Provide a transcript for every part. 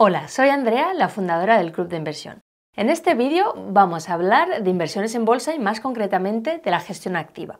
Hola, soy Andrea, la fundadora del Club de Inversión. En este vídeo vamos a hablar de inversiones en bolsa y más concretamente de la gestión activa.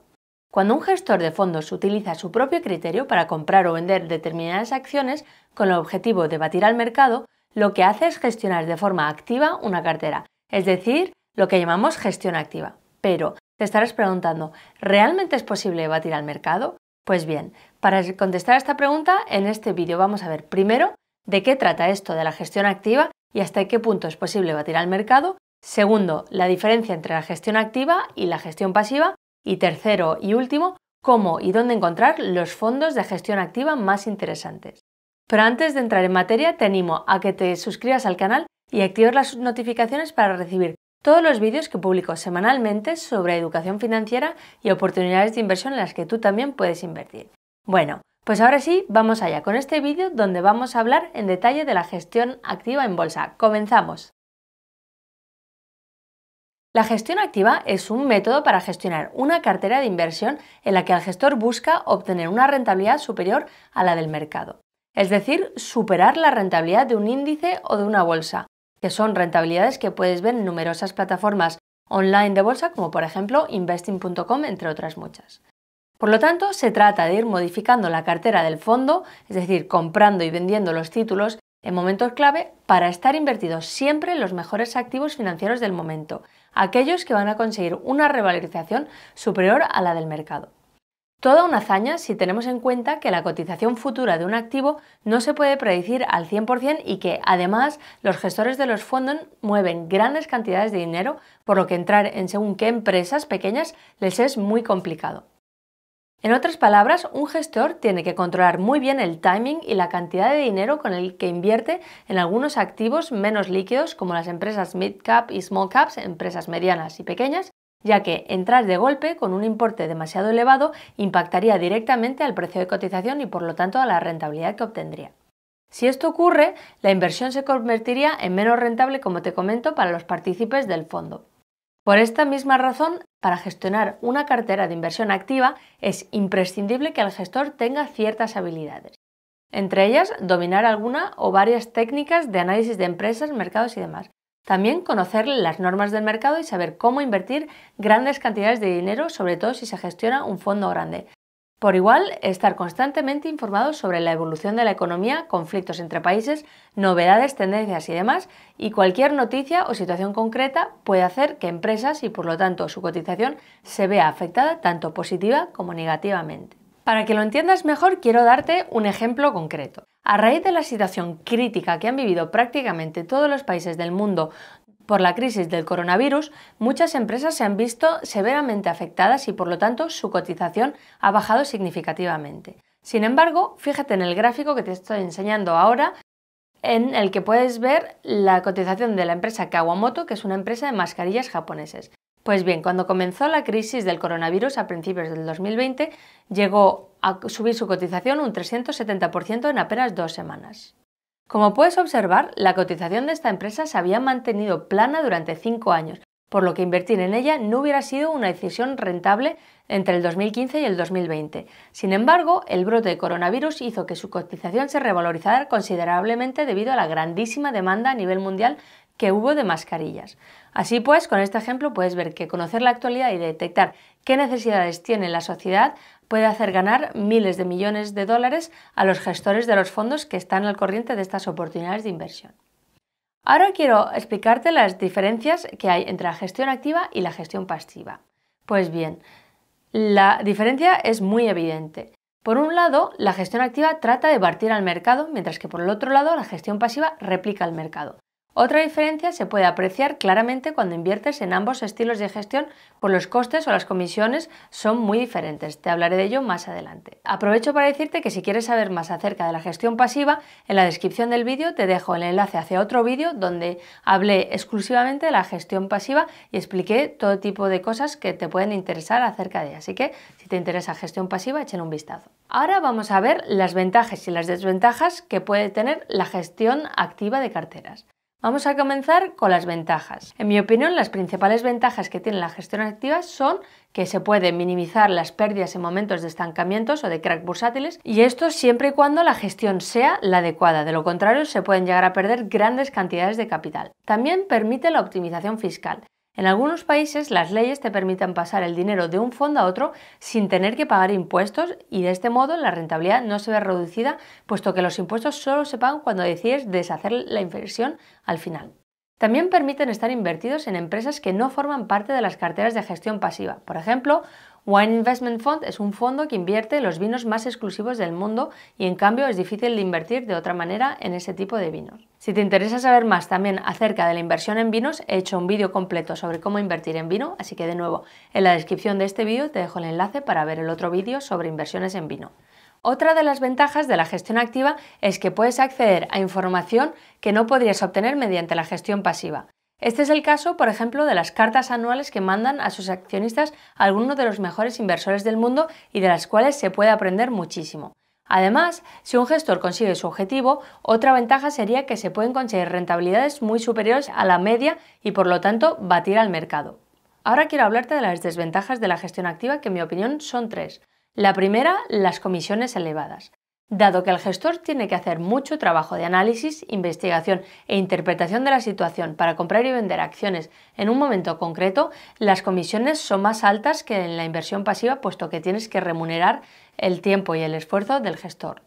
Cuando un gestor de fondos utiliza su propio criterio para comprar o vender determinadas acciones con el objetivo de batir al mercado, lo que hace es gestionar de forma activa una cartera, es decir, lo que llamamos gestión activa. Pero te estarás preguntando, ¿realmente es posible batir al mercado? Pues bien, para contestar a esta pregunta, en este vídeo vamos a ver primero de qué trata esto de la gestión activa y hasta qué punto es posible batir al mercado. Segundo, la diferencia entre la gestión activa y la gestión pasiva. Y tercero y último, cómo y dónde encontrar los fondos de gestión activa más interesantes. Pero antes de entrar en materia, te animo a que te suscribas al canal y actives las notificaciones para recibir todos los vídeos que publico semanalmente sobre educación financiera y oportunidades de inversión en las que tú también puedes invertir. Bueno, pues ahora sí, vamos allá con este vídeo donde vamos a hablar en detalle de la gestión activa en bolsa. ¡Comenzamos! La gestión activa es un método para gestionar una cartera de inversión en la que el gestor busca obtener una rentabilidad superior a la del mercado, es decir, superar la rentabilidad de un índice o de una bolsa, que son rentabilidades que puedes ver en numerosas plataformas online de bolsa como por ejemplo investing.com entre otras muchas. Por lo tanto, se trata de ir modificando la cartera del fondo, es decir, comprando y vendiendo los títulos en momentos clave para estar invertidos siempre en los mejores activos financieros del momento, aquellos que van a conseguir una revalorización superior a la del mercado. Toda una hazaña si tenemos en cuenta que la cotización futura de un activo no se puede predecir al 100% y que además los gestores de los fondos mueven grandes cantidades de dinero, por lo que entrar en según qué empresas pequeñas les es muy complicado. En otras palabras, un gestor tiene que controlar muy bien el timing y la cantidad de dinero con el que invierte en algunos activos menos líquidos como las empresas mid-cap y small-caps, empresas medianas y pequeñas, ya que entrar de golpe con un importe demasiado elevado impactaría directamente al precio de cotización y por lo tanto a la rentabilidad que obtendría. Si esto ocurre, la inversión se convertiría en menos rentable, como te comento, para los partícipes del fondo. Por esta misma razón, para gestionar una cartera de inversión activa es imprescindible que el gestor tenga ciertas habilidades. Entre ellas, dominar alguna o varias técnicas de análisis de empresas, mercados y demás. También conocer las normas del mercado y saber cómo invertir grandes cantidades de dinero, sobre todo si se gestiona un fondo grande. Por igual, estar constantemente informados sobre la evolución de la economía, conflictos entre países, novedades, tendencias y demás, y cualquier noticia o situación concreta puede hacer que empresas y por lo tanto su cotización se vea afectada tanto positiva como negativamente. Para que lo entiendas mejor, quiero darte un ejemplo concreto. A raíz de la situación crítica que han vivido prácticamente todos los países del mundo por la crisis del coronavirus, muchas empresas se han visto severamente afectadas y por lo tanto su cotización ha bajado significativamente. Sin embargo, fíjate en el gráfico que te estoy enseñando ahora, en el que puedes ver la cotización de la empresa Kawamoto, que es una empresa de mascarillas japoneses. Pues bien, cuando comenzó la crisis del coronavirus a principios del 2020, llegó a subir su cotización un 370% en apenas dos semanas. Como puedes observar, la cotización de esta empresa se había mantenido plana durante cinco años, por lo que invertir en ella no hubiera sido una decisión rentable entre el 2015 y el 2020. Sin embargo, el brote de coronavirus hizo que su cotización se revalorizara considerablemente debido a la grandísima demanda a nivel mundial que hubo de mascarillas. Así pues, con este ejemplo puedes ver que conocer la actualidad y detectar qué necesidades tiene la sociedad puede hacer ganar miles de millones de dólares a los gestores de los fondos que están al corriente de estas oportunidades de inversión. Ahora quiero explicarte las diferencias que hay entre la gestión activa y la gestión pasiva. Pues bien, la diferencia es muy evidente. Por un lado, la gestión activa trata de partir al mercado, mientras que por el otro lado, la gestión pasiva replica al mercado. Otra diferencia se puede apreciar claramente cuando inviertes en ambos estilos de gestión, pues los costes o las comisiones son muy diferentes. Te hablaré de ello más adelante. Aprovecho para decirte que si quieres saber más acerca de la gestión pasiva, en la descripción del vídeo te dejo el enlace hacia otro vídeo donde hablé exclusivamente de la gestión pasiva y expliqué todo tipo de cosas que te pueden interesar acerca de ella. Así que si te interesa gestión pasiva, echen un vistazo. Ahora vamos a ver las ventajas y las desventajas que puede tener la gestión activa de carteras. Vamos a comenzar con las ventajas. En mi opinión, las principales ventajas que tiene la gestión activa son que se pueden minimizar las pérdidas en momentos de estancamientos o de crack bursátiles y esto siempre y cuando la gestión sea la adecuada. De lo contrario, se pueden llegar a perder grandes cantidades de capital. También permite la optimización fiscal. En algunos países las leyes te permiten pasar el dinero de un fondo a otro sin tener que pagar impuestos y de este modo la rentabilidad no se ve reducida puesto que los impuestos solo se pagan cuando decides deshacer la inversión al final. También permiten estar invertidos en empresas que no forman parte de las carteras de gestión pasiva. Por ejemplo, Wine Investment Fund es un fondo que invierte en los vinos más exclusivos del mundo y en cambio es difícil de invertir de otra manera en ese tipo de vinos. Si te interesa saber más también acerca de la inversión en vinos, he hecho un vídeo completo sobre cómo invertir en vino, así que de nuevo, en la descripción de este vídeo te dejo el enlace para ver el otro vídeo sobre inversiones en vino. Otra de las ventajas de la gestión activa es que puedes acceder a información que no podrías obtener mediante la gestión pasiva. Este es el caso, por ejemplo, de las cartas anuales que mandan a sus accionistas algunos de los mejores inversores del mundo y de las cuales se puede aprender muchísimo. Además, si un gestor consigue su objetivo, otra ventaja sería que se pueden conseguir rentabilidades muy superiores a la media y por lo tanto batir al mercado. Ahora quiero hablarte de las desventajas de la gestión activa que en mi opinión son tres. La primera, las comisiones elevadas. Dado que el gestor tiene que hacer mucho trabajo de análisis, investigación e interpretación de la situación para comprar y vender acciones en un momento concreto, las comisiones son más altas que en la inversión pasiva puesto que tienes que remunerar el tiempo y el esfuerzo del gestor.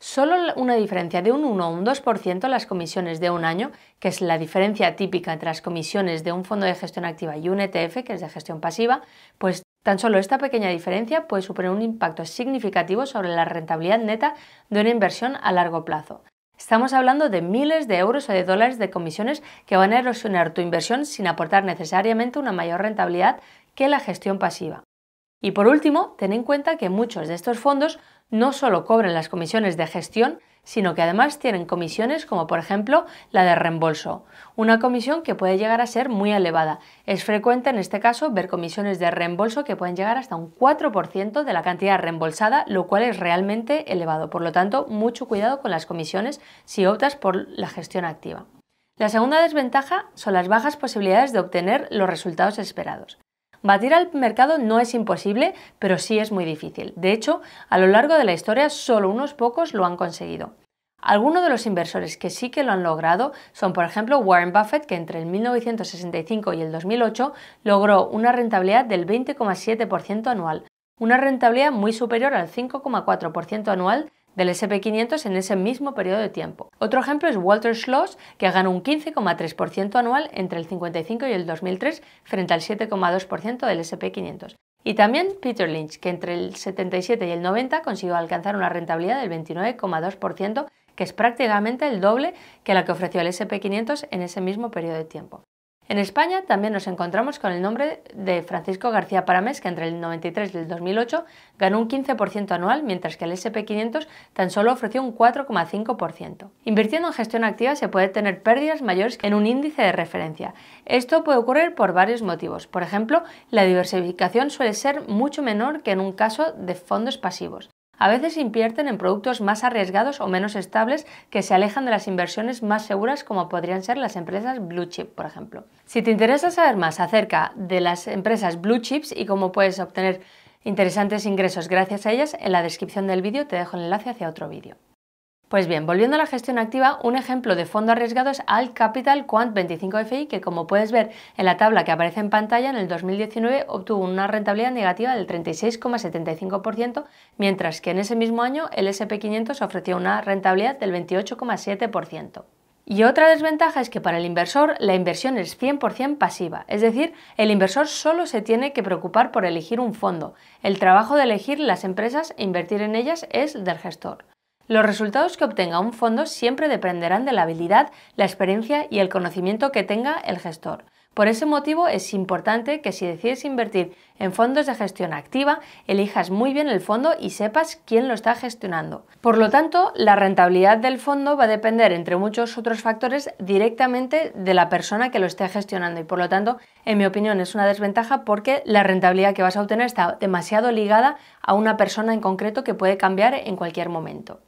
Solo una diferencia de un 1 o un 2% las comisiones de un año, que es la diferencia típica entre las comisiones de un fondo de gestión activa y un ETF, que es de gestión pasiva, pues Tan solo esta pequeña diferencia puede suponer un impacto significativo sobre la rentabilidad neta de una inversión a largo plazo. Estamos hablando de miles de euros o de dólares de comisiones que van a erosionar tu inversión sin aportar necesariamente una mayor rentabilidad que la gestión pasiva. Y por último, ten en cuenta que muchos de estos fondos no solo cobran las comisiones de gestión, sino que además tienen comisiones como por ejemplo la de reembolso, una comisión que puede llegar a ser muy elevada. Es frecuente en este caso ver comisiones de reembolso que pueden llegar hasta un 4% de la cantidad reembolsada, lo cual es realmente elevado. Por lo tanto, mucho cuidado con las comisiones si optas por la gestión activa. La segunda desventaja son las bajas posibilidades de obtener los resultados esperados. Batir al mercado no es imposible, pero sí es muy difícil. De hecho, a lo largo de la historia solo unos pocos lo han conseguido. Algunos de los inversores que sí que lo han logrado son, por ejemplo, Warren Buffett, que entre el 1965 y el 2008 logró una rentabilidad del 20,7% anual, una rentabilidad muy superior al 5,4% anual del SP500 en ese mismo periodo de tiempo. Otro ejemplo es Walter Schloss, que ganó un 15,3% anual entre el 55 y el 2003 frente al 7,2% del SP500. Y también Peter Lynch, que entre el 77 y el 90 consiguió alcanzar una rentabilidad del 29,2%, que es prácticamente el doble que la que ofreció el SP500 en ese mismo periodo de tiempo. En España también nos encontramos con el nombre de Francisco García Paramés, que entre el 93 y el 2008 ganó un 15% anual, mientras que el SP500 tan solo ofreció un 4,5%. Invirtiendo en gestión activa se puede tener pérdidas mayores en un índice de referencia. Esto puede ocurrir por varios motivos. Por ejemplo, la diversificación suele ser mucho menor que en un caso de fondos pasivos. A veces invierten en productos más arriesgados o menos estables que se alejan de las inversiones más seguras como podrían ser las empresas blue chip, por ejemplo. Si te interesa saber más acerca de las empresas blue chips y cómo puedes obtener interesantes ingresos gracias a ellas, en la descripción del vídeo te dejo el enlace hacia otro vídeo. Pues bien, volviendo a la gestión activa, un ejemplo de fondo arriesgado es al Capital Quant 25FI, que como puedes ver en la tabla que aparece en pantalla, en el 2019 obtuvo una rentabilidad negativa del 36,75%, mientras que en ese mismo año el SP500 ofreció una rentabilidad del 28,7%. Y otra desventaja es que para el inversor la inversión es 100% pasiva, es decir, el inversor solo se tiene que preocupar por elegir un fondo. El trabajo de elegir las empresas e invertir en ellas es del gestor. Los resultados que obtenga un fondo siempre dependerán de la habilidad, la experiencia y el conocimiento que tenga el gestor. Por ese motivo es importante que si decides invertir en fondos de gestión activa, elijas muy bien el fondo y sepas quién lo está gestionando. Por lo tanto, la rentabilidad del fondo va a depender, entre muchos otros factores, directamente de la persona que lo esté gestionando y por lo tanto, en mi opinión, es una desventaja porque la rentabilidad que vas a obtener está demasiado ligada a una persona en concreto que puede cambiar en cualquier momento.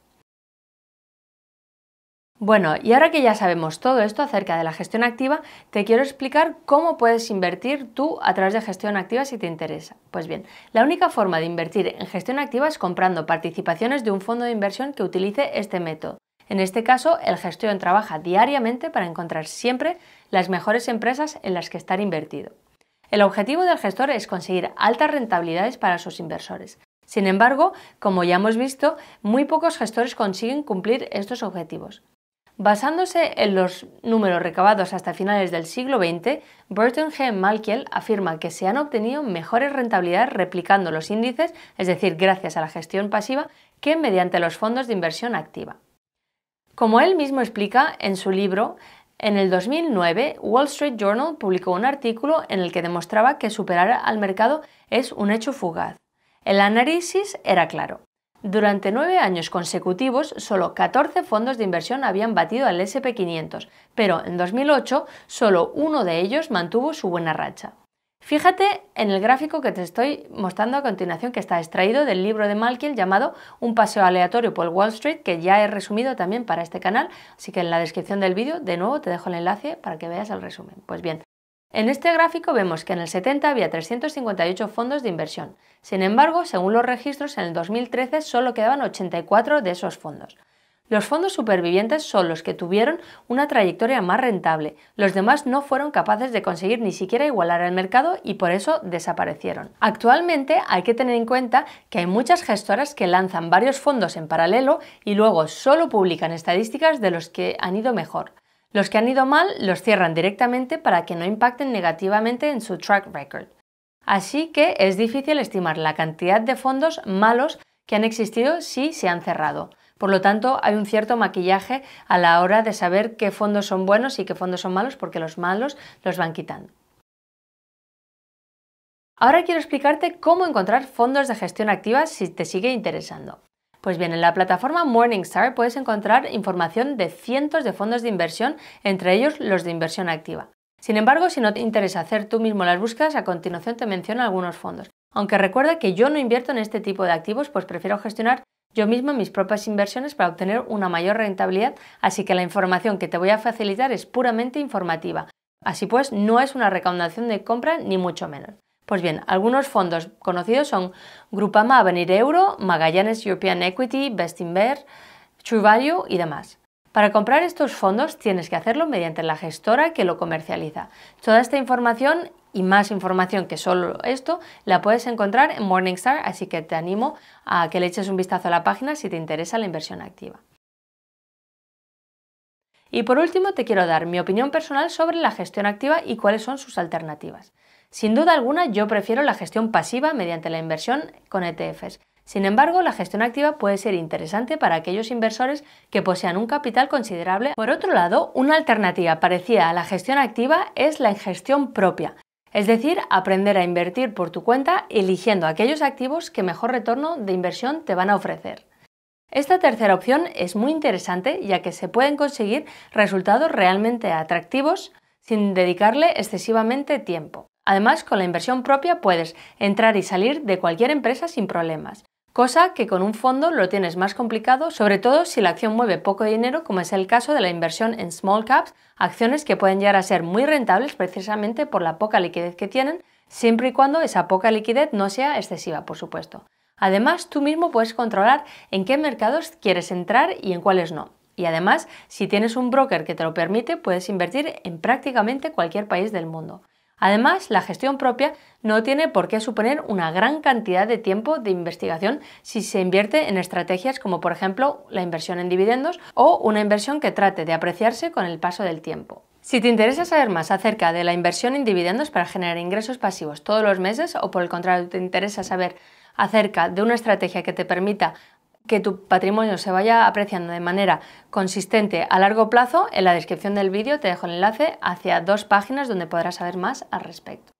Bueno, y ahora que ya sabemos todo esto acerca de la gestión activa, te quiero explicar cómo puedes invertir tú a través de gestión activa si te interesa. Pues bien, la única forma de invertir en gestión activa es comprando participaciones de un fondo de inversión que utilice este método. En este caso, el gestión trabaja diariamente para encontrar siempre las mejores empresas en las que estar invertido. El objetivo del gestor es conseguir altas rentabilidades para sus inversores. Sin embargo, como ya hemos visto, muy pocos gestores consiguen cumplir estos objetivos. Basándose en los números recabados hasta finales del siglo XX, Burton G. Malkiel afirma que se han obtenido mejores rentabilidades replicando los índices, es decir, gracias a la gestión pasiva, que mediante los fondos de inversión activa. Como él mismo explica en su libro, en el 2009, Wall Street Journal publicó un artículo en el que demostraba que superar al mercado es un hecho fugaz. El análisis era claro. Durante nueve años consecutivos, solo 14 fondos de inversión habían batido al SP500, pero en 2008 solo uno de ellos mantuvo su buena racha. Fíjate en el gráfico que te estoy mostrando a continuación, que está extraído del libro de Malkiel llamado Un paseo aleatorio por Wall Street, que ya he resumido también para este canal, así que en la descripción del vídeo de nuevo te dejo el enlace para que veas el resumen. Pues bien, en este gráfico vemos que en el 70 había 358 fondos de inversión. Sin embargo, según los registros, en el 2013 solo quedaban 84 de esos fondos. Los fondos supervivientes son los que tuvieron una trayectoria más rentable. Los demás no fueron capaces de conseguir ni siquiera igualar el mercado y por eso desaparecieron. Actualmente hay que tener en cuenta que hay muchas gestoras que lanzan varios fondos en paralelo y luego solo publican estadísticas de los que han ido mejor. Los que han ido mal los cierran directamente para que no impacten negativamente en su track record. Así que es difícil estimar la cantidad de fondos malos que han existido si se han cerrado. Por lo tanto, hay un cierto maquillaje a la hora de saber qué fondos son buenos y qué fondos son malos, porque los malos los van quitando. Ahora quiero explicarte cómo encontrar fondos de gestión activa si te sigue interesando. Pues bien, en la plataforma Morningstar puedes encontrar información de cientos de fondos de inversión, entre ellos los de inversión activa. Sin embargo, si no te interesa hacer tú mismo las búsquedas, a continuación te menciono algunos fondos. Aunque recuerda que yo no invierto en este tipo de activos, pues prefiero gestionar yo mismo mis propias inversiones para obtener una mayor rentabilidad, así que la información que te voy a facilitar es puramente informativa. Así pues, no es una recomendación de compra ni mucho menos. Pues bien, algunos fondos conocidos son Grupama Avenir Euro, Magallanes European Equity, Bestinver, True Value y demás. Para comprar estos fondos tienes que hacerlo mediante la gestora que lo comercializa. Toda esta información y más información que solo esto la puedes encontrar en Morningstar, así que te animo a que le eches un vistazo a la página si te interesa la inversión activa. Y por último te quiero dar mi opinión personal sobre la gestión activa y cuáles son sus alternativas. Sin duda alguna, yo prefiero la gestión pasiva mediante la inversión con ETFs. Sin embargo, la gestión activa puede ser interesante para aquellos inversores que posean un capital considerable. Por otro lado, una alternativa parecida a la gestión activa es la gestión propia, es decir, aprender a invertir por tu cuenta eligiendo aquellos activos que mejor retorno de inversión te van a ofrecer. Esta tercera opción es muy interesante ya que se pueden conseguir resultados realmente atractivos sin dedicarle excesivamente tiempo. Además, con la inversión propia puedes entrar y salir de cualquier empresa sin problemas, cosa que con un fondo lo tienes más complicado, sobre todo si la acción mueve poco dinero, como es el caso de la inversión en small caps, acciones que pueden llegar a ser muy rentables precisamente por la poca liquidez que tienen, siempre y cuando esa poca liquidez no sea excesiva, por supuesto. Además, tú mismo puedes controlar en qué mercados quieres entrar y en cuáles no. Y además, si tienes un broker que te lo permite, puedes invertir en prácticamente cualquier país del mundo. Además, la gestión propia no tiene por qué suponer una gran cantidad de tiempo de investigación si se invierte en estrategias como por ejemplo la inversión en dividendos o una inversión que trate de apreciarse con el paso del tiempo. Si te interesa saber más acerca de la inversión en dividendos para generar ingresos pasivos todos los meses o por el contrario te interesa saber acerca de una estrategia que te permita que tu patrimonio se vaya apreciando de manera consistente a largo plazo, en la descripción del vídeo te dejo el enlace hacia dos páginas donde podrás saber más al respecto.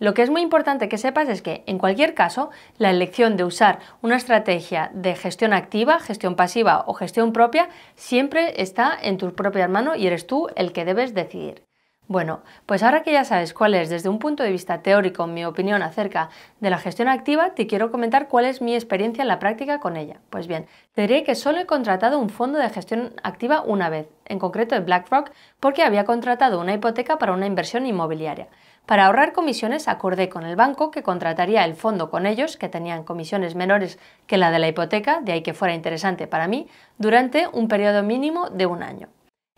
Lo que es muy importante que sepas es que, en cualquier caso, la elección de usar una estrategia de gestión activa, gestión pasiva o gestión propia siempre está en tu propia mano y eres tú el que debes decidir. Bueno, pues ahora que ya sabes cuál es desde un punto de vista teórico mi opinión acerca de la gestión activa, te quiero comentar cuál es mi experiencia en la práctica con ella. Pues bien, te diré que solo he contratado un fondo de gestión activa una vez, en concreto en BlackRock, porque había contratado una hipoteca para una inversión inmobiliaria. Para ahorrar comisiones acordé con el banco que contrataría el fondo con ellos, que tenían comisiones menores que la de la hipoteca, de ahí que fuera interesante para mí, durante un periodo mínimo de un año.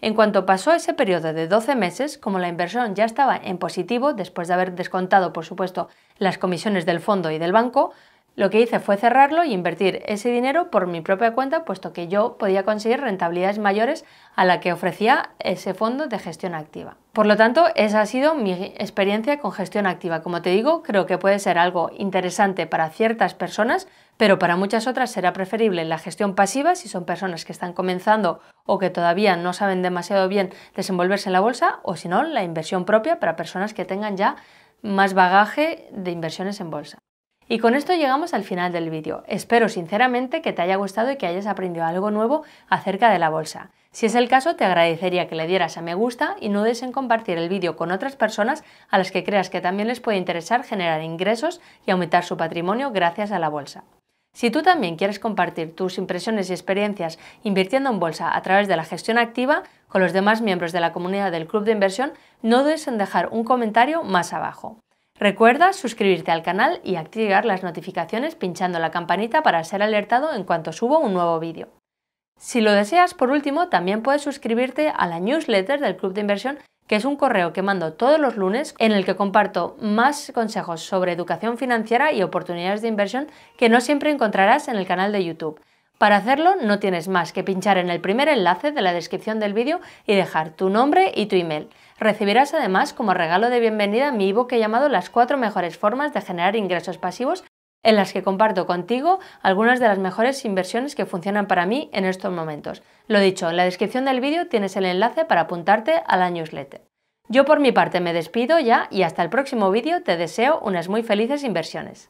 En cuanto pasó ese periodo de 12 meses, como la inversión ya estaba en positivo, después de haber descontado, por supuesto, las comisiones del fondo y del banco, lo que hice fue cerrarlo y invertir ese dinero por mi propia cuenta, puesto que yo podía conseguir rentabilidades mayores a la que ofrecía ese fondo de gestión activa. Por lo tanto, esa ha sido mi experiencia con gestión activa. Como te digo, creo que puede ser algo interesante para ciertas personas, pero para muchas otras será preferible la gestión pasiva si son personas que están comenzando o que todavía no saben demasiado bien desenvolverse en la bolsa, o si no, la inversión propia para personas que tengan ya más bagaje de inversiones en bolsa. Y con esto llegamos al final del vídeo. Espero sinceramente que te haya gustado y que hayas aprendido algo nuevo acerca de la bolsa. Si es el caso, te agradecería que le dieras a me gusta y no dudes en compartir el vídeo con otras personas a las que creas que también les puede interesar generar ingresos y aumentar su patrimonio gracias a la bolsa. Si tú también quieres compartir tus impresiones y experiencias invirtiendo en bolsa a través de la gestión activa con los demás miembros de la comunidad del Club de Inversión, no dudes en dejar un comentario más abajo. Recuerda suscribirte al canal y activar las notificaciones pinchando la campanita para ser alertado en cuanto subo un nuevo vídeo. Si lo deseas, por último, también puedes suscribirte a la newsletter del Club de Inversión, que es un correo que mando todos los lunes en el que comparto más consejos sobre educación financiera y oportunidades de inversión que no siempre encontrarás en el canal de YouTube. Para hacerlo no tienes más que pinchar en el primer enlace de la descripción del vídeo y dejar tu nombre y tu email. Recibirás además como regalo de bienvenida mi ebook llamado Las cuatro mejores formas de generar ingresos pasivos en las que comparto contigo algunas de las mejores inversiones que funcionan para mí en estos momentos. Lo dicho, en la descripción del vídeo tienes el enlace para apuntarte a la newsletter. Yo por mi parte me despido ya y hasta el próximo vídeo te deseo unas muy felices inversiones.